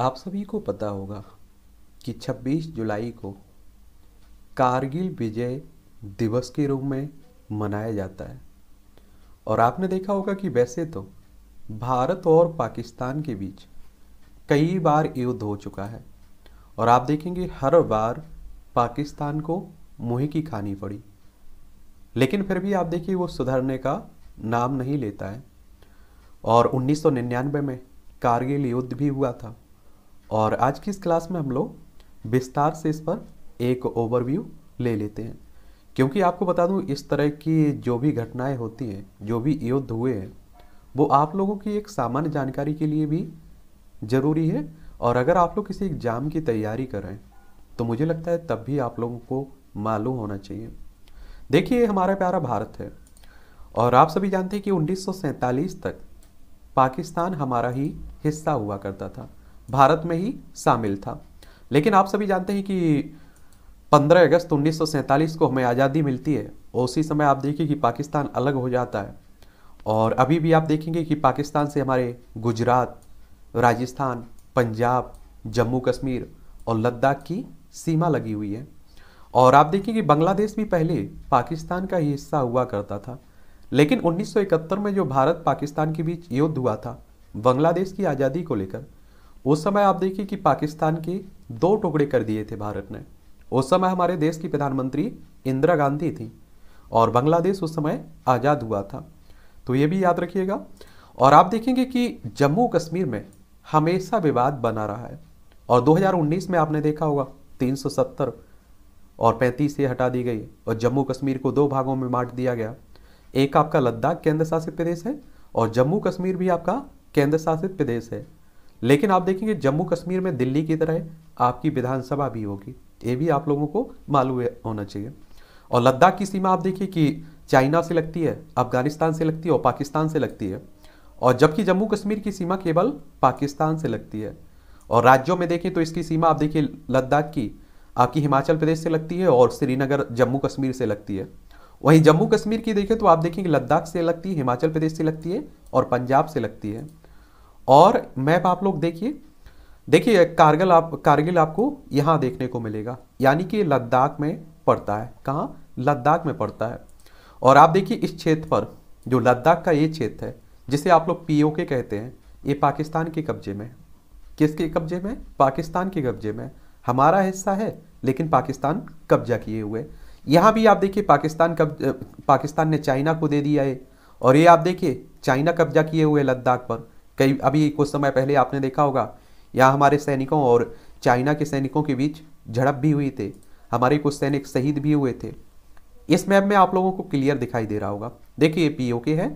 आप सभी को पता होगा कि 26 जुलाई को कारगिल विजय दिवस के रूप में मनाया जाता है और आपने देखा होगा कि वैसे तो भारत और पाकिस्तान के बीच कई बार युद्ध हो चुका है और आप देखेंगे हर बार पाकिस्तान को मुँह की खानी पड़ी लेकिन फिर भी आप देखिए वो सुधरने का नाम नहीं लेता है और 1999 में कारगिल युद्ध भी हुआ था और आज की इस क्लास में हम लोग विस्तार से इस पर एक ओवरव्यू ले लेते हैं क्योंकि आपको बता दूं इस तरह की जो भी घटनाएं होती हैं जो भी युद्ध हुए हैं वो आप लोगों की एक सामान्य जानकारी के लिए भी ज़रूरी है और अगर आप लोग किसी एग्ज़ाम की तैयारी करें तो मुझे लगता है तब भी आप लोगों को मालूम होना चाहिए देखिए हमारा प्यारा भारत है और आप सभी जानते हैं कि उन्नीस तक पाकिस्तान हमारा ही हिस्सा हुआ करता था भारत में ही शामिल था लेकिन आप सभी जानते हैं कि 15 अगस्त उन्नीस को हमें आज़ादी मिलती है उसी समय आप देखिए कि पाकिस्तान अलग हो जाता है और अभी भी आप देखेंगे कि पाकिस्तान से हमारे गुजरात राजस्थान पंजाब जम्मू कश्मीर और लद्दाख की सीमा लगी हुई है और आप कि बांग्लादेश भी पहले पाकिस्तान का ही हिस्सा हुआ करता था लेकिन 1971 में जो भारत पाकिस्तान के बीच युद्ध हुआ था बांग्लादेश की आज़ादी को लेकर उस समय आप देखिए कि पाकिस्तान के दो टुकड़े कर दिए थे भारत ने उस समय हमारे देश की प्रधानमंत्री इंदिरा गांधी थी और बांग्लादेश उस समय आज़ाद हुआ था तो ये भी याद रखिएगा और आप देखेंगे कि जम्मू कश्मीर में हमेशा विवाद बना रहा है और 2019 में आपने देखा होगा 370 और 35 ये हटा दी गई और जम्मू कश्मीर को दो भागों में बांट दिया गया एक आपका लद्दाख केंद्र शासित प्रदेश है और जम्मू कश्मीर भी आपका केंद्र शासित प्रदेश है लेकिन आप देखेंगे जम्मू कश्मीर में दिल्ली की तरह आपकी विधानसभा भी होगी ये भी आप लोगों को मालूम होना चाहिए और लद्दाख की सीमा आप देखिए कि चाइना से लगती है अफगानिस्तान से लगती है और पाकिस्तान से लगती है और जबकि जम्मू कश्मीर की सीमा केवल पाकिस्तान से लगती है और राज्यों में देखें तो इसकी सीमा आप देखिए लद्दाख की आपकी हिमाचल प्रदेश से लगती है और श्रीनगर जम्मू कश्मीर से लगती है वहीं जम्मू कश्मीर की देखें तो आप देखेंगे लद्दाख से लगती है हिमाचल प्रदेश से लगती है और पंजाब से लगती है और मैप आप लोग देखिए देखिए कारगिल आप कारगिल आपको यहाँ देखने को मिलेगा यानी कि लद्दाख में पड़ता है कहाँ लद्दाख में पड़ता है और आप देखिए इस क्षेत्र पर जो लद्दाख का ये क्षेत्र है जिसे आप लोग पी के कहते हैं ये पाकिस्तान के कब्जे में किसके कब्जे में पाकिस्तान के कब्जे में हमारा हिस्सा है लेकिन पाकिस्तान कब्जा किए हुए यहाँ भी आप देखिए पाकिस्तान कब पाकिस्तान ने चाइना को दे दिया है और ये आप देखिए चाइना कब्जा किए हुए लद्दाख पर कई अभी कुछ समय पहले आपने देखा होगा यहाँ हमारे सैनिकों और चाइना के सैनिकों के बीच झड़प भी हुई थी हमारे कुछ सैनिक शहीद भी हुए थे इस मैप में आप लोगों को क्लियर दिखाई दे रहा होगा देखिए ये पी के है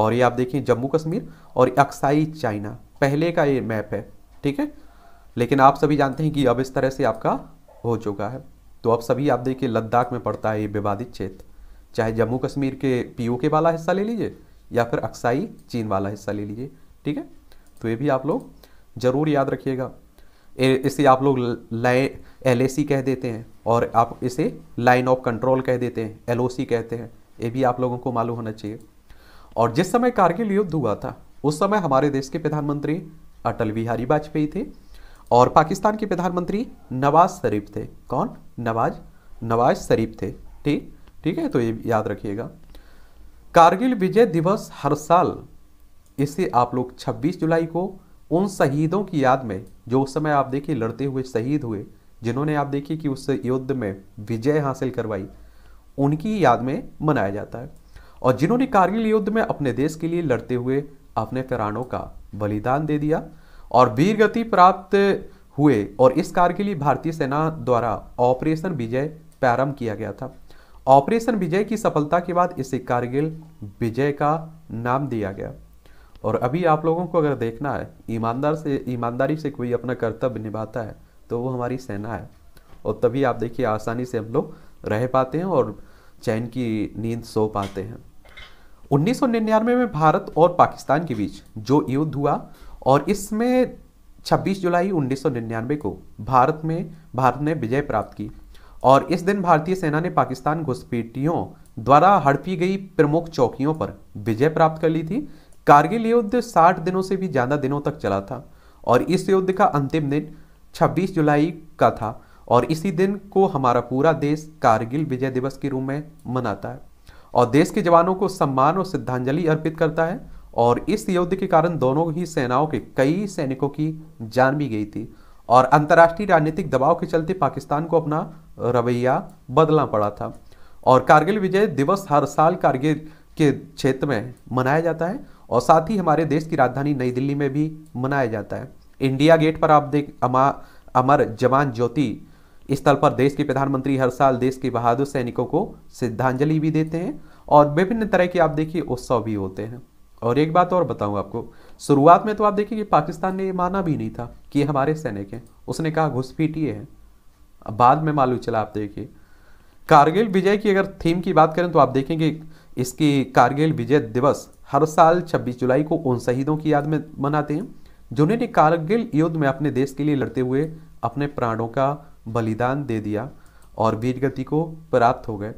और ये आप देखिए जम्मू कश्मीर और अक्साई चाइना पहले का ये मैप है ठीक है लेकिन आप सभी जानते हैं कि अब इस तरह से आपका हो चुका है तो अब सभी आप देखिए लद्दाख में पड़ता है ये विवादित क्षेत्र चाहे जम्मू कश्मीर के पीओके वाला हिस्सा ले लीजिए या फिर अक्साई चीन वाला हिस्सा ले लीजिए ठीक है तो ये भी आप लोग ज़रूर याद रखिएगा इसे आप लोग लाइन एल कह देते हैं और आप इसे लाइन ऑफ कंट्रोल कह देते हैं एल कहते हैं ये भी आप लोगों को मालूम होना चाहिए और जिस समय कारगिल युद्ध हुआ था उस समय हमारे देश के प्रधानमंत्री अटल बिहारी वाजपेयी थे और पाकिस्तान के प्रधानमंत्री नवाज शरीफ थे कौन नवाज नवाज शरीफ थे ठीक ठीक है तो ये याद रखिएगा कारगिल विजय दिवस हर साल इससे आप लोग 26 जुलाई को उन शहीदों की याद में जो उस समय आप देखिए लड़ते हुए शहीद हुए जिन्होंने आप देखिए कि उस युद्ध में विजय हासिल करवाई उनकी याद में मनाया जाता है और जिन्होंने कारगिल युद्ध में अपने देश के लिए लड़ते हुए अपने प्राणों का बलिदान दे दिया और वीर गति प्राप्त हुए और इस कार्य के लिए भारतीय सेना द्वारा ऑपरेशन विजय प्रारंभ किया गया था ऑपरेशन विजय की सफलता के बाद इसे कारगिल विजय का नाम दिया गया और अभी आप लोगों को अगर देखना है ईमानदार से ईमानदारी से कोई अपना कर्तव्य निभाता है तो वो हमारी सेना है और तभी आप देखिए आसानी से हम लोग रह पाते हैं और चैन की नींद सो पाते हैं 1999 में भारत और पाकिस्तान के बीच जो युद्ध हुआ और इसमें 26 जुलाई 1999 को भारत में भारत ने विजय प्राप्त की और इस दिन भारतीय सेना ने पाकिस्तान घुसपैठियों द्वारा हड़पी गई प्रमुख चौकियों पर विजय प्राप्त कर ली थी कारगिल युद्ध 60 दिनों से भी ज़्यादा दिनों तक चला था और इस युद्ध का अंतिम दिन 26 जुलाई का था और इसी दिन को हमारा पूरा देश कारगिल विजय दिवस के रूप में मनाता है और देश के जवानों को सम्मान और श्रद्धांजलि अर्पित करता है और इस युद्ध के कारण दोनों ही सेनाओं के कई सैनिकों की जान भी गई थी और अंतर्राष्ट्रीय राजनीतिक दबाव के चलते पाकिस्तान को अपना रवैया बदलना पड़ा था और कारगिल विजय दिवस हर साल कारगिल के क्षेत्र में मनाया जाता है और साथ ही हमारे देश की राजधानी नई दिल्ली में भी मनाया जाता है इंडिया गेट पर आप देख अमा अमर जवान ज्योति स्थल पर देश के प्रधानमंत्री हर साल देश के बहादुर सैनिकों को श्रद्धांजलि भी देते हैं और विभिन्न तरह के आप देखिए उत्सव भी होते हैं और एक बात और बताऊँ आपको शुरुआत में तो आप देखिए कि पाकिस्तान ने ये माना भी नहीं था कि हमारे सैनिक हैं उसने कहा घुसपीटिए हैं बाद में मालूम चला आप देखिए कारगिल विजय की अगर थीम की बात करें तो आप देखेंगे इसकी कारगिल विजय दिवस हर साल 26 जुलाई को उन शहीदों की याद में मनाते हैं जिन्होंने कारगिल युद्ध में अपने देश के लिए लड़ते हुए अपने प्राणों का बलिदान दे दिया और वीर गति को प्राप्त हो गए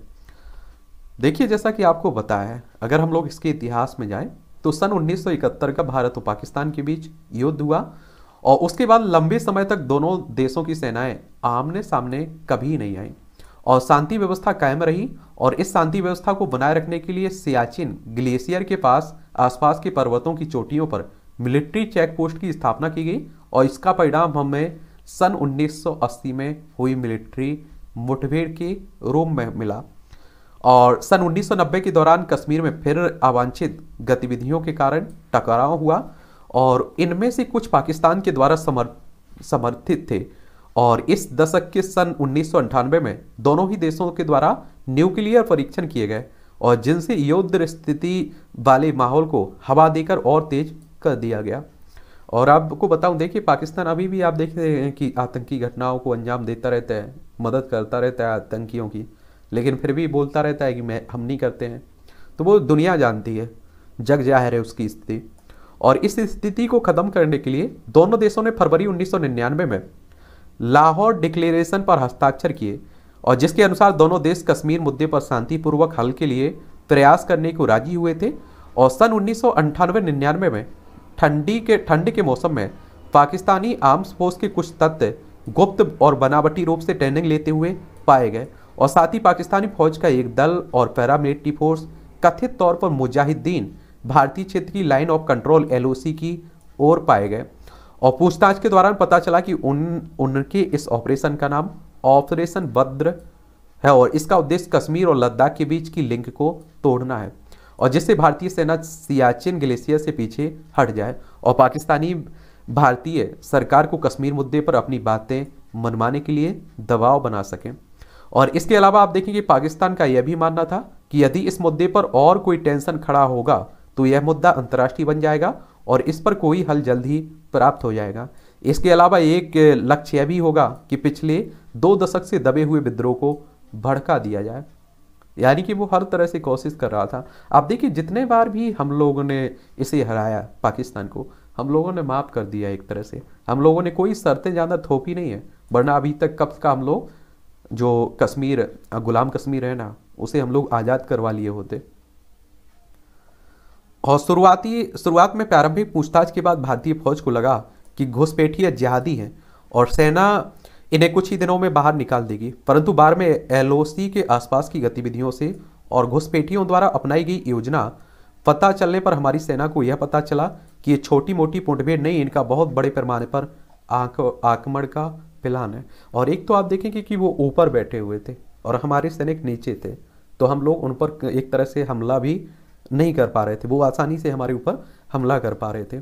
देखिए जैसा कि आपको बताया है अगर हम लोग इसके इतिहास में जाएं तो सन 1971 का भारत और पाकिस्तान के बीच युद्ध हुआ और उसके बाद लंबे समय तक दोनों देशों की सेनाएं आमने सामने कभी नहीं आई और शांति व्यवस्था कायम रही और इस शांति व्यवस्था को बनाए रखने के लिए सियाचिन ग्लेशियर के पास आसपास के पर्वतों की चोटियों पर मिलिट्री चेक पोस्ट की स्थापना की गई और इसका परिणाम हमें सन 1980 में हुई मिलिट्री मुठभेड़ के रोम में मिला और सन 1990 के दौरान कश्मीर में फिर अवांछित गतिविधियों के कारण टकराव हुआ और इनमें से कुछ पाकिस्तान के द्वारा समर्थित थे और इस दशक के सन उन्नीस में दोनों ही देशों के द्वारा न्यूक्लियर परीक्षण किए गए और जिनसे युद्ध स्थिति वाले माहौल को हवा देकर और तेज कर दिया गया और आपको बताऊं देखिए पाकिस्तान अभी भी आप देख रहे हैं कि आतंकी घटनाओं को अंजाम देता रहता है मदद करता रहता है आतंकियों की लेकिन फिर भी बोलता रहता है कि मैं हम नहीं करते हैं तो वो दुनिया जानती है जग जाहिर है उसकी स्थिति और इस स्थिति को ख़त्म करने के लिए दोनों देशों ने फरवरी 1999 में लाहौर डिक्लेरेशन पर हस्ताक्षर किए और जिसके अनुसार दोनों देश कश्मीर मुद्दे पर शांतिपूर्वक हल के लिए प्रयास करने को राजी हुए थे और सन उन्नीस सौ में ठंडी के ठंड के मौसम में पाकिस्तानी आर्म्स फोर्स के कुछ तत्व गुप्त और बनावटी रूप से ट्रेनिंग लेते हुए पाए गए और साथ ही पाकिस्तानी फौज का एक दल और पैरामिलिट्री फोर्स कथित तौर पर मुजाहिदीन भारतीय क्षेत्र की लाइन ऑफ कंट्रोल एलओसी की ओर पाए गए और पूछताछ के दौरान पता चला कि उन उनके इस ऑपरेशन का नाम ऑपरेशन भद्र है और इसका उद्देश्य कश्मीर और लद्दाख के बीच की लिंक को तोड़ना है और जिससे भारतीय सेना सियाचिन ग्लेशियर से पीछे हट जाए और पाकिस्तानी भारतीय सरकार को कश्मीर मुद्दे पर अपनी बातें मनवाने के लिए दबाव बना सकें और इसके अलावा आप देखेंगे पाकिस्तान का यह भी मानना था कि यदि इस मुद्दे पर और कोई टेंशन खड़ा होगा तो यह मुद्दा अंतर्राष्ट्रीय बन जाएगा और इस पर कोई हल जल्द ही प्राप्त हो जाएगा इसके अलावा एक लक्ष्य यह भी होगा कि पिछले दो दशक से दबे हुए विद्रोह को भड़का दिया जाए यानी कि वो हर तरह से कोशिश कर रहा था आप देखिए जितने बार भी हम लोगों ने इसे हराया पाकिस्तान को हम लोगों ने माफ़ कर दिया एक तरह से हम लोगों ने कोई शर्तें ज़्यादा थोपी नहीं है वरना अभी तक कब का हम लोग जो कश्मीर गुलाम कश्मीर है ना उसे हम लोग आज़ाद करवा लिए होते और शुरुआती शुरुआत में प्रारंभिक पूछताछ के बाद भारतीय फौज को लगा कि घुसपैठिया जिहादी हैं और सेना इन्हें कुछ ही दिनों में बाहर निकाल देगी परंतु बार में एल के आसपास की गतिविधियों से और घुसपैठियों द्वारा अपनाई गई योजना पता चलने पर हमारी सेना को यह पता चला कि ये छोटी मोटी मुठभेड़ नहीं इनका बहुत बड़े पैमाने पर आक्रमण का प्लान है और एक तो आप देखेंगे कि वो ऊपर बैठे हुए थे और हमारे सैनिक नीचे थे तो हम लोग उन पर एक तरह से हमला भी नहीं कर पा रहे थे वो आसानी से हमारे ऊपर हमला कर पा रहे थे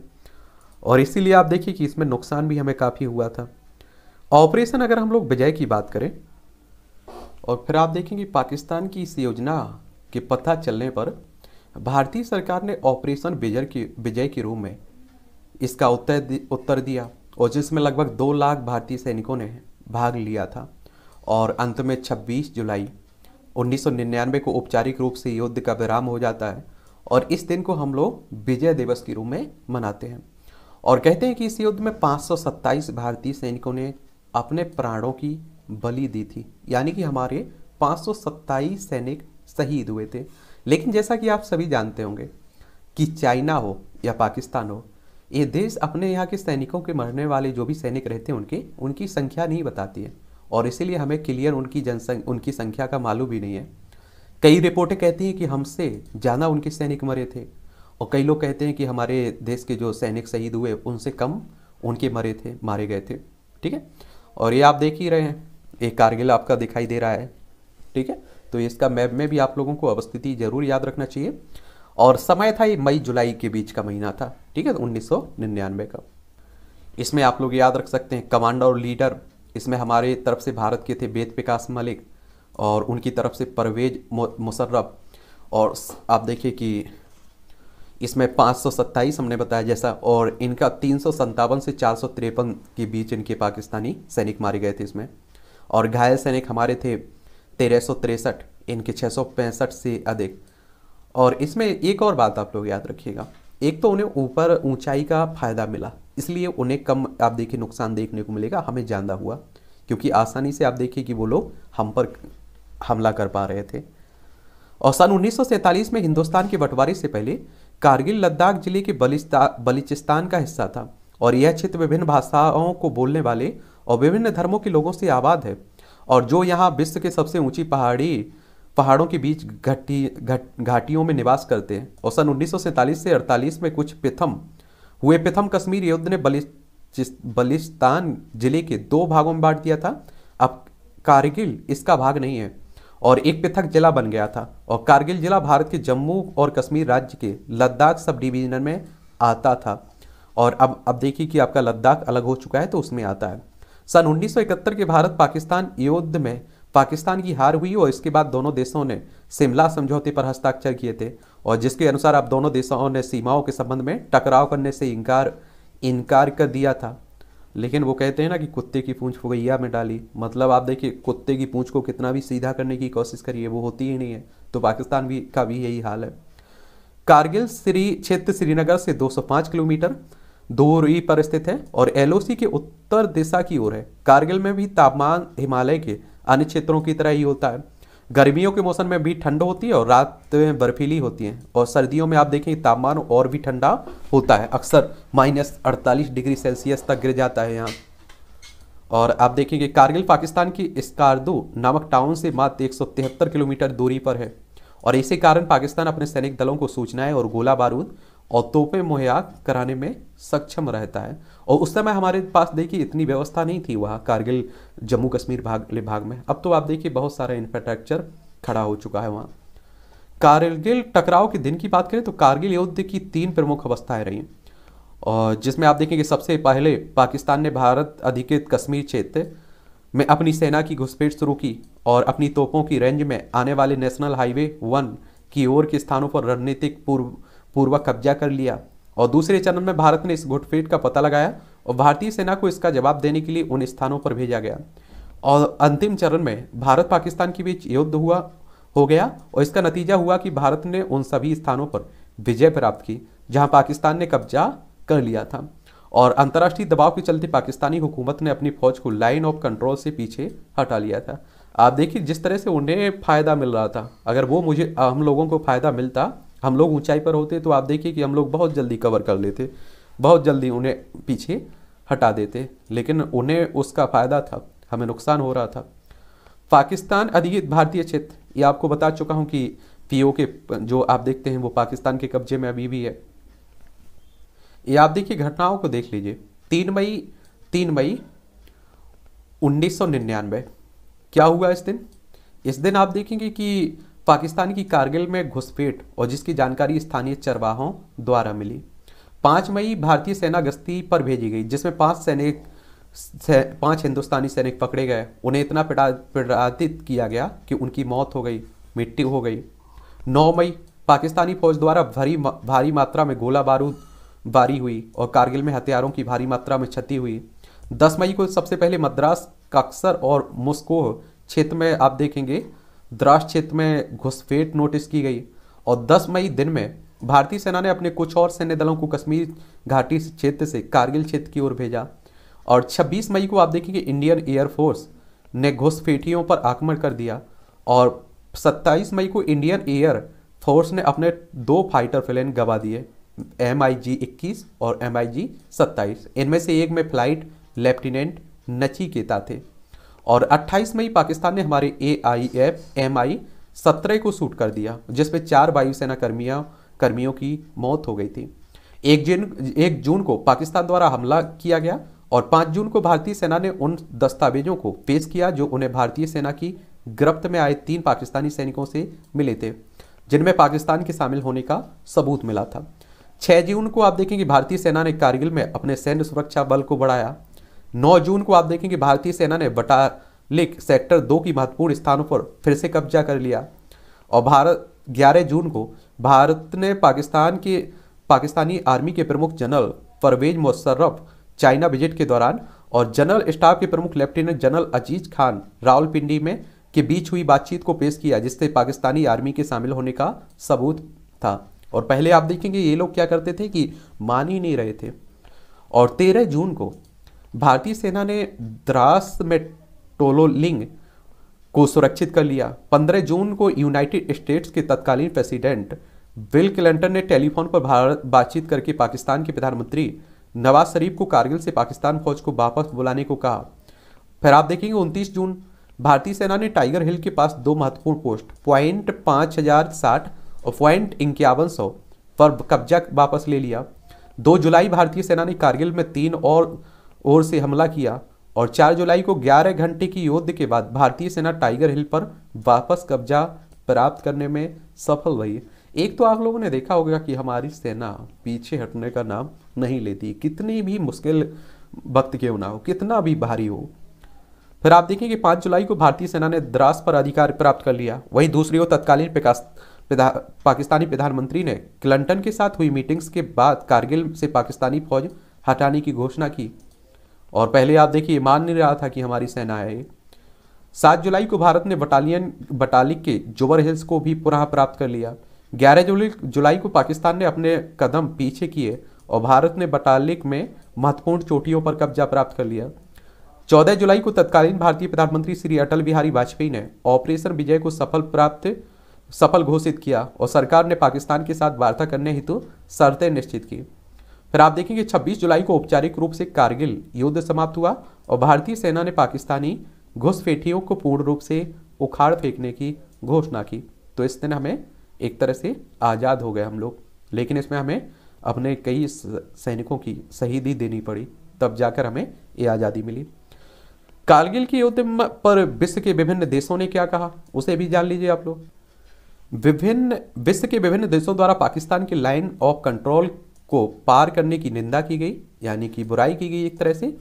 और इसीलिए आप देखिए कि इसमें नुकसान भी हमें काफ़ी हुआ था ऑपरेशन अगर हम लोग विजय की बात करें और फिर आप देखेंगे पाकिस्तान की इस योजना के पता चलने पर भारतीय सरकार ने ऑपरेशन विजय की विजय के रूप में इसका उत्तर उत्तर दिया और जिसमें लगभग दो लाख भारतीय सैनिकों ने भाग लिया था और अंत में 26 जुलाई 1999 को औपचारिक रूप से युद्ध का विराम हो जाता है और इस दिन को हम लोग विजय दिवस के रूप में मनाते हैं और कहते हैं कि इस युद्ध में 527 भारतीय सैनिकों ने अपने प्राणों की बलि दी थी यानी कि हमारे 527 सैनिक शहीद हुए थे लेकिन जैसा कि आप सभी जानते होंगे कि चाइना हो या पाकिस्तान हो ये देश अपने यहाँ के सैनिकों के मरने वाले जो भी सैनिक रहते हैं उनके उनकी संख्या नहीं बताती है और इसीलिए हमें क्लियर उनकी जनसंख्या उनकी संख्या का मालूम भी नहीं है कई रिपोर्टें कहती हैं कि हमसे ज़्यादा उनके सैनिक मरे थे और कई लोग कहते हैं कि हमारे देश के जो सैनिक शहीद हुए उनसे कम उनके मरे थे मारे गए थे ठीक है और ये आप देख ही रहे हैं एक कारगिल आपका दिखाई दे रहा है ठीक है तो इसका मैप में भी आप लोगों को अवस्थिति जरूर याद रखना चाहिए और समय था ये मई जुलाई के बीच का महीना था ठीक है उन्नीस का इसमें आप लोग याद रख सकते हैं कमांडर और लीडर इसमें हमारे तरफ से भारत के थे वेद विकास मलिक और उनकी तरफ से परवेज मुशर्रफ और आप देखिए कि इसमें पाँच हमने बताया जैसा और इनका तीन से चार के बीच इनके पाकिस्तानी सैनिक मारे गए थे इसमें और घायल सैनिक हमारे थे तेरह इनके छः से अधिक और इसमें एक और बात आप लोग याद रखिएगा एक तो उन्हें ऊपर ऊंचाई का फ़ायदा मिला इसलिए उन्हें कम आप देखिए नुकसान देखने को मिलेगा हमें जानदा हुआ क्योंकि आसानी से आप देखिए कि वो लोग हम पर हमला कर पा रहे थे और सन उन्नीस में हिंदुस्तान के बंटवारे से पहले कारगिल लद्दाख जिले के बलिचिस्तान का हिस्सा था और यह क्षेत्र विभिन्न भाषाओं को बोलने वाले और विभिन्न धर्मों के लोगों से आबाद है और जो यहाँ विश्व के सबसे ऊंची पहाड़ी पहाड़ों के बीच घटी घट घाटियों में निवास करते हैं और सन उन्नीस से 48 में कुछ प्रथम हुए प्रथम कश्मीर युद्ध ने बलिस्तान जिले के दो भागों में बांट दिया था अब कारगिल इसका भाग नहीं है और एक पृथक जिला बन गया था और कारगिल जिला भारत के जम्मू और कश्मीर राज्य के लद्दाख सब डिवीजन में आता था और अब अब देखिए कि आपका लद्दाख अलग हो चुका है तो उसमें आता है सन 1971 के भारत पाकिस्तान युद्ध में पाकिस्तान की हार हुई और इसके बाद दोनों देशों ने शिमला समझौते पर हस्ताक्षर किए थे और जिसके अनुसार अब दोनों देशों ने सीमाओं के संबंध में टकराव करने से इनकार इनकार कर दिया था लेकिन वो कहते हैं ना कि कुत्ते की पूंछ फुगैया में डाली मतलब आप देखिए कुत्ते की पूंछ को कितना भी सीधा करने की कोशिश करिए वो होती ही नहीं है तो पाकिस्तान भी का भी यही हाल है कारगिल श्री क्षेत्र श्रीनगर से 205 किलोमीटर ही पर स्थित है और एलओसी के उत्तर दिशा की ओर है कारगिल में भी तापमान हिमालय के अन्य क्षेत्रों की तरह ही होता है गर्मियों के मौसम में भी ठंड होती है और रात में बर्फीली होती है और सर्दियों में आप देखें तापमान और भी ठंडा होता है अक्सर माइनस अड़तालीस डिग्री सेल्सियस तक गिर जाता है यहाँ और आप देखेंगे कारगिल पाकिस्तान की स्कारदू नामक टाउन से मात्र एक किलोमीटर दूरी पर है और इसी कारण पाकिस्तान अपने सैनिक दलों को सूचनाएं और गोला बारूद और तोहफे मुहैया कराने में सक्षम रहता है और उस समय हमारे पास देखिए इतनी व्यवस्था नहीं थी वहाँ कारगिल जम्मू कश्मीर भाग भाग में अब तो आप देखिए बहुत सारा इंफ्रास्ट्रक्चर खड़ा हो चुका है वहाँ कारगिल टकराव के दिन की बात करें तो कारगिल युद्ध की तीन प्रमुख अवस्थाएं रही और जिसमें आप देखेंगे सबसे पहले पाकिस्तान ने भारत अधिकृत कश्मीर क्षेत्र में अपनी सेना की घुसपैठ शुरू की और अपनी तोपों की रेंज में आने वाले नेशनल हाईवे वन की ओर के स्थानों पर रणनीतिक पूर्व पूर्वक कब्जा कर लिया और दूसरे चरण में भारत ने इस घुटफेट का पता लगाया और भारतीय सेना को इसका जवाब देने के लिए उन स्थानों पर भेजा गया और अंतिम चरण में भारत पाकिस्तान के बीच युद्ध हुआ हो गया और इसका नतीजा हुआ कि भारत ने उन सभी स्थानों पर विजय प्राप्त की जहां पाकिस्तान ने कब्जा कर लिया था और अंतर्राष्ट्रीय दबाव के चलते पाकिस्तानी हुकूमत ने अपनी फौज को लाइन ऑफ कंट्रोल से पीछे हटा लिया था आप देखिए जिस तरह से उन्हें फ़ायदा मिल रहा था अगर वो मुझे हम लोगों को फ़ायदा मिलता हम लोग ऊंचाई पर होते तो आप देखिए कि हम लोग बहुत जल्दी कवर कर लेते बहुत जल्दी उन्हें पीछे हटा देते लेकिन उन्हें उसका फ़ायदा था हमें नुकसान हो रहा था पाकिस्तान अधिकृत भारतीय क्षेत्र ये आपको बता चुका हूँ कि पीओ के जो आप देखते हैं वो पाकिस्तान के कब्जे में अभी भी है ये आप देखिए घटनाओं को देख लीजिए तीन मई तीन मई उन्नीस क्या हुआ इस दिन इस दिन आप देखेंगे कि पाकिस्तान की कारगिल में घुसपैठ और जिसकी जानकारी स्थानीय चरवाहों द्वारा मिली पाँच मई भारतीय सेना गश्ती पर भेजी गई जिसमें पांच सैनिक से, पांच हिंदुस्तानी सैनिक पकड़े गए उन्हें इतना पिटा किया गया कि उनकी मौत हो गई मिट्टी हो गई नौ मई पाकिस्तानी फौज द्वारा भारी भारी मात्रा में गोला बारूद बारी हुई और कारगिल में हथियारों की भारी मात्रा में क्षति हुई दस मई को सबसे पहले मद्रास कक्सर और मुस्को क्षेत्र में आप देखेंगे द्रास क्षेत्र में घुसपेट नोटिस की गई और 10 मई दिन में भारतीय सेना ने अपने कुछ और सैन्य दलों को कश्मीर घाटी क्षेत्र से कारगिल क्षेत्र की ओर भेजा और 26 मई को आप देखें कि इंडियन एयरफोर्स ने घुसपेटियों पर आक्रमण कर दिया और 27 मई को इंडियन एयर फोर्स ने अपने दो फाइटर प्लेन गवा दिए एम आई जी इक्कीस और एम आई जी सत्ताईस इनमें से एक में फ्लाइट लेफ्टिनेंट नचिकेता थे और 28 मई पाकिस्तान ने हमारे ए आई एफ एम आई सत्रह को सूट कर दिया जिसमें चार वायुसेना कर्मियों कर्मियों की मौत हो गई थी एक जून एक जून को पाकिस्तान द्वारा हमला किया गया और पाँच जून को भारतीय सेना ने उन दस्तावेजों को पेश किया जो उन्हें भारतीय सेना की गिरफ्त में आए तीन पाकिस्तानी सैनिकों से मिले थे जिनमें पाकिस्तान के शामिल होने का सबूत मिला था छः जून को आप देखेंगे भारतीय सेना ने कारगिल में अपने सैन्य सुरक्षा बल को बढ़ाया 9 जून को आप देखेंगे भारतीय सेना ने बटालिक सेक्टर दो की महत्वपूर्ण स्थानों पर फिर से कब्जा कर लिया और भारत 11 जून को भारत ने पाकिस्तान के पाकिस्तानी आर्मी के प्रमुख general Parvez Musharraf China visit के दौरान और जनरल स्टाफ के प्रमुख लेफ्टिनेंट जनरल अजीज खान रावलपिंडी में के बीच हुई बातचीत को पेश किया जिससे पाकिस्तानी आर्मी के शामिल होने का सबूत था और पहले आप देखेंगे ये लोग क्या करते थे कि मान ही नहीं रहे थे और तेरह जून को भारतीय सेना ने द्रास में टोलोलिंग को सुरक्षित कर लिया 15 जून को यूनाइटेड स्टेट्स के तत्कालीन प्रेसिडेंट बिल क्लिंटन ने टेलीफोन पर भारत बातचीत करके पाकिस्तान के प्रधानमंत्री नवाज शरीफ को कारगिल से पाकिस्तान फौज को वापस बुलाने को कहा फिर आप देखेंगे उनतीस जून भारतीय सेना ने टाइगर हिल के पास दो महत्वपूर्ण पोस्ट पॉइंट पाँच हजार साठ और पॉइंट इक्यावन सौ पर कब्जा वापस ले लिया दो जुलाई भारतीय सेना ने कारगिल में तीन और ओर से हमला किया और 4 जुलाई को 11 घंटे की युद्ध के बाद भारतीय सेना टाइगर हिल पर वापस कब्जा प्राप्त करने में सफल रही एक तो आप लोगों ने देखा होगा कि हमारी सेना पीछे हटने का नाम नहीं लेती कितनी भी मुश्किल वक्त क्यों ना हो कितना भी भारी हो फिर आप देखें कि 5 जुलाई को भारतीय सेना ने द्रास पर अधिकार प्राप्त कर लिया वहीं दूसरी ओर तत्कालीन पाकिस्तानी प्रधानमंत्री ने क्लिंटन के साथ हुई मीटिंग्स के बाद कारगिल से पाकिस्तानी फौज हटाने की घोषणा की और पहले आप देखिए मान नहीं रहा था कि हमारी सेना है सात जुलाई को भारत ने बटालियन बटालिक के जोबर हिल्स को भी पुनः प्राप्त कर लिया ग्यारह जुलाई जुलाई को पाकिस्तान ने अपने कदम पीछे किए और भारत ने बटालिक में महत्वपूर्ण चोटियों पर कब्जा प्राप्त कर लिया चौदह जुलाई को तत्कालीन भारतीय प्रधानमंत्री श्री अटल बिहारी वाजपेयी ने ऑपरेशन विजय को सफल प्राप्त सफल घोषित किया और सरकार ने पाकिस्तान के साथ वार्ता करने हेतु शर्तें निश्चित की फिर आप देखेंगे 26 जुलाई को औपचारिक रूप से कारगिल युद्ध समाप्त हुआ और भारतीय सेना ने पाकिस्तानी घुसपेठियों को पूर्ण रूप से उखाड़ फेंकने की घोषणा की तो इस दिन हमें एक तरह से आज़ाद हो गए हम लोग लेकिन इसमें हमें अपने कई सैनिकों की शहीदी देनी पड़ी तब जाकर हमें ये आज़ादी मिली कारगिल के युद्ध पर विश्व के विभिन्न देशों ने क्या कहा उसे भी जान लीजिए आप लोग विभिन्न विश्व के विभिन्न देशों द्वारा पाकिस्तान की लाइन ऑफ कंट्रोल को पार करने की निंदा की गई यानी कि बुराई की गई एक तरह से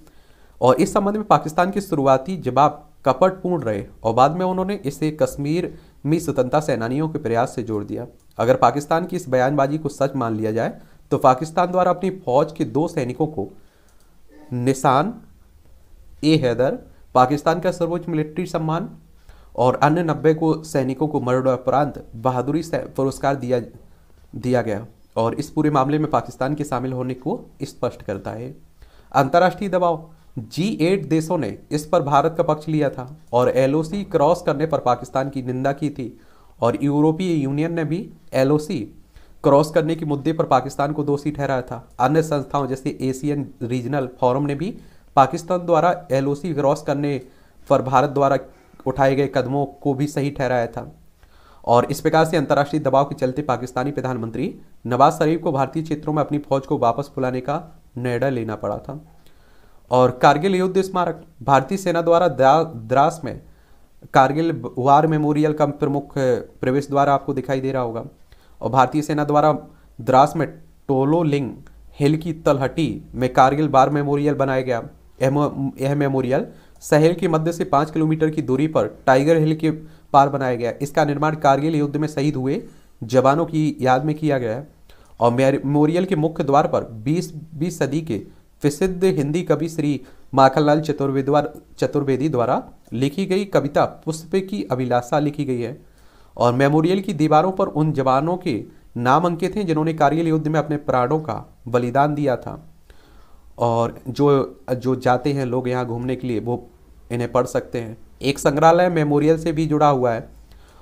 और इस संबंध में पाकिस्तान के शुरुआती जवाब कपटपूर्ण रहे और बाद में उन्होंने इसे कश्मीर में स्वतंत्रता सेनानियों के प्रयास से जोड़ दिया अगर पाकिस्तान की इस बयानबाजी को सच मान लिया जाए तो पाकिस्तान द्वारा अपनी फौज के दो सैनिकों को निशान ए हैदर पाकिस्तान का सर्वोच्च मिलिट्री सम्मान और अन्य नब्बे को सैनिकों को मरणोपरांत बहादुरी पुरस्कार दिया दिया गया और इस पूरे मामले में पाकिस्तान के शामिल होने को स्पष्ट करता है अंतर्राष्ट्रीय दबाव जी एट देशों ने इस पर भारत का पक्ष लिया था और एलओसी क्रॉस करने पर पाकिस्तान की निंदा की थी और यूरोपीय यूनियन ने भी एलओसी क्रॉस करने के मुद्दे पर पाकिस्तान को दोषी ठहराया था अन्य संस्थाओं जैसे एशियन रीजनल फोरम ने भी पाकिस्तान द्वारा एलओसी क्रॉस करने पर भारत द्वारा उठाए गए कदमों को भी सही ठहराया था और इस प्रकार से अंतर्राष्ट्रीय दबाव के चलते पाकिस्तानी प्रधानमंत्री नवाज शरीफ को भारतीय क्षेत्रों में अपनी फौज को वापस बुलाने का निर्णय लेना पड़ा था और कारगिल युद्ध स्मारक भारतीय सेना द्वारा द्रास में कारगिल वार मेमोरियल का प्रमुख प्रवेश द्वार आपको दिखाई दे रहा होगा और भारतीय सेना द्वारा द्रास में टोलो लिंग हिल की तलहटी में कारगिल वार मेमोरियल बनाया गया यह मेमोरियल सहेल के मध्य से पाँच किलोमीटर की दूरी पर टाइगर हिल के पार बनाया गया इसका निर्माण कारगिल युद्ध में शहीद हुए जवानों की याद में किया गया है और मेमोरियल के मुख्य द्वार पर बीस बीस सदी के प्रसिद्ध हिंदी कवि श्री माखनलाल चतुर्वेदवार चतुर्वेदी द्वारा लिखी गई कविता पुष्प की अभिलाषा लिखी गई है और मेमोरियल की दीवारों पर उन जवानों के नाम अंकित हैं जिन्होंने कारगिल युद्ध में अपने प्राणों का बलिदान दिया था और जो जो जाते हैं लोग यहाँ घूमने के लिए वो इन्हें पढ़ सकते हैं एक संग्रहालय मेमोरियल से भी जुड़ा हुआ है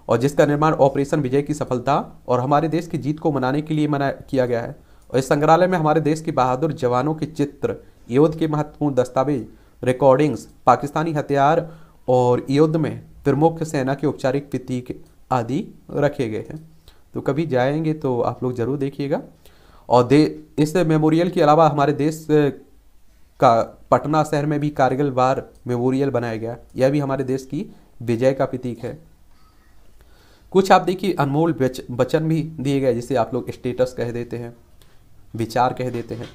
और जिसका निर्माण ऑपरेशन विजय की सफलता और हमारे देश की जीत को मनाने के लिए मना किया गया है और इस संग्रहालय में हमारे देश के बहादुर जवानों के चित्र युद्ध के महत्वपूर्ण दस्तावेज रिकॉर्डिंग्स पाकिस्तानी हथियार और युद्ध में त्रिमुख सेना के औपचारिक प्रतीक आदि रखे गए हैं तो कभी जाएंगे तो आप लोग ज़रूर देखिएगा और दे इस मेमोरियल के अलावा हमारे देश का पटना शहर में भी कारगिल वार मेमोरियल बनाया गया यह भी हमारे देश की विजय का प्रतीक है कुछ आप देखिए अनमोल वचन भी दिए गए जिसे आप लोग स्टेटस कह देते हैं विचार कह देते हैं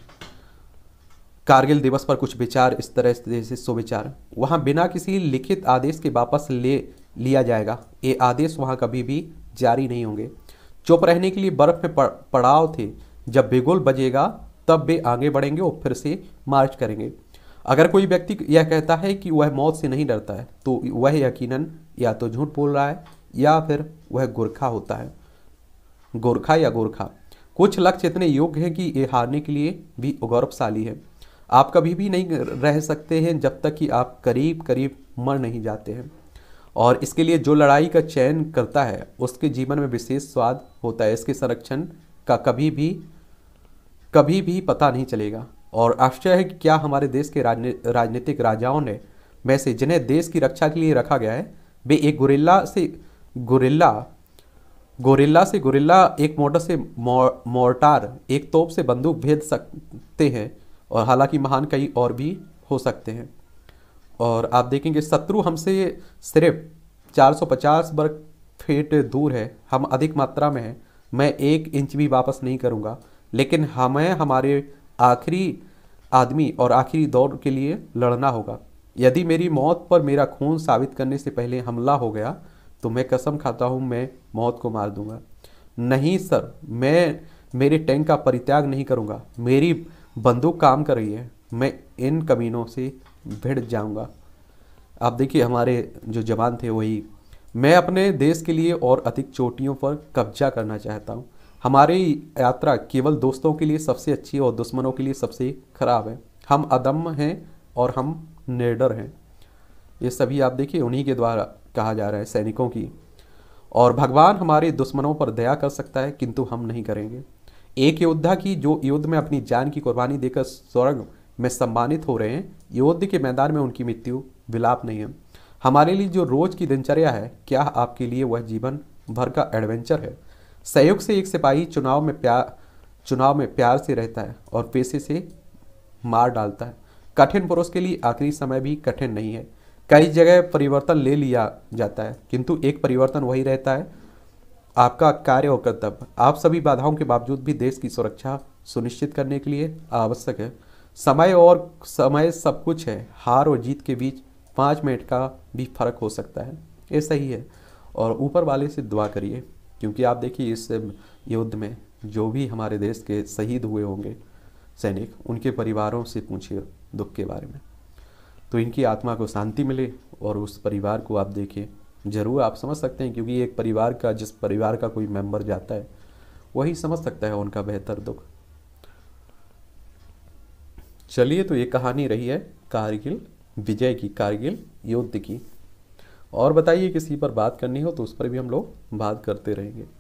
कारगिल दिवस पर कुछ विचार इस तरह जैसे सुविचार वहाँ बिना किसी लिखित आदेश के वापस ले लिया जाएगा ये आदेश वहाँ कभी भी जारी नहीं होंगे चुप रहने के लिए बर्फ में पड़ाव थे जब बिगुल बजेगा तब वे आगे बढ़ेंगे और फिर से मार्च करेंगे अगर कोई व्यक्ति यह कहता है कि वह मौत से नहीं डरता है तो वह यकीनन या तो झूठ बोल रहा है या फिर वह गोरखा होता है गोरखा या गोरखा कुछ लक्ष्य इतने योग्य हैं कि ये हारने के लिए भी गौरवशाली है आप कभी भी नहीं रह सकते हैं जब तक कि आप करीब करीब मर नहीं जाते हैं और इसके लिए जो लड़ाई का चयन करता है उसके जीवन में विशेष स्वाद होता है इसके संरक्षण का कभी भी कभी भी पता नहीं चलेगा और आश्चर्य है कि क्या हमारे देश के राजनीतिक राजाओं ने में से जिन्हें देश की रक्षा के लिए रखा गया है वे एक गुरिल्ला से गुरिल्ला गोरिल्ला से गुरिल्ला एक मोटर से मोर्टार एक तोप से बंदूक भेज सकते हैं और हालांकि महान कई और भी हो सकते हैं और आप देखेंगे शत्रु हमसे सिर्फ 450 वर्ग फीट दूर है हम अधिक मात्रा में हैं मैं एक इंच भी वापस नहीं करूँगा लेकिन हमें हमारे आखिरी आदमी और आखिरी दौर के लिए लड़ना होगा यदि मेरी मौत पर मेरा खून साबित करने से पहले हमला हो गया तो मैं कसम खाता हूँ मैं मौत को मार दूंगा नहीं सर मैं मेरे टैंक का परित्याग नहीं करूँगा मेरी बंदूक काम कर रही है मैं इन कमीनों से भिड़ जाऊँगा आप देखिए हमारे जो जवान थे वही मैं अपने देश के लिए और अधिक चोटियों पर कब्जा करना चाहता हूँ हमारी यात्रा केवल दोस्तों के लिए सबसे अच्छी और दुश्मनों के लिए सबसे खराब है हम अदम्य हैं और हम निर्डर हैं ये सभी आप देखिए उन्हीं के द्वारा कहा जा रहा है सैनिकों की और भगवान हमारे दुश्मनों पर दया कर सकता है किंतु हम नहीं करेंगे एक योद्धा की जो युद्ध में अपनी जान की कुर्बानी देकर स्वर्ग में सम्मानित हो रहे हैं योद्ध के मैदान में उनकी मृत्यु विलाप नहीं है हमारे लिए जो रोज की दिनचर्या है क्या आपके लिए वह जीवन भर का एडवेंचर है सहयोग से एक सिपाही चुनाव में प्यार चुनाव में प्यार से रहता है और पेशे से मार डालता है कठिन पुरुष के लिए आखिरी समय भी कठिन नहीं है कई जगह परिवर्तन ले लिया जाता है किंतु एक परिवर्तन वही रहता है आपका कार्य और कर्तव्य आप सभी बाधाओं के बावजूद भी देश की सुरक्षा सुनिश्चित करने के लिए आवश्यक है समय और समय सब कुछ है हार और जीत के बीच पाँच मिनट का भी फर्क हो सकता है ऐसा ही है और ऊपर वाले से दुआ करिए क्योंकि आप देखिए इस युद्ध में जो भी हमारे देश के शहीद हुए होंगे सैनिक उनके परिवारों से पूछिए दुख के बारे में तो इनकी आत्मा को शांति मिले और उस परिवार को आप देखिए ज़रूर आप समझ सकते हैं क्योंकि एक परिवार का जिस परिवार का कोई मेंबर जाता है वही समझ सकता है उनका बेहतर दुख चलिए तो ये कहानी रही है कारगिल विजय की कारगिल युद्ध की और बताइए किसी पर बात करनी हो तो उस पर भी हम लोग बात करते रहेंगे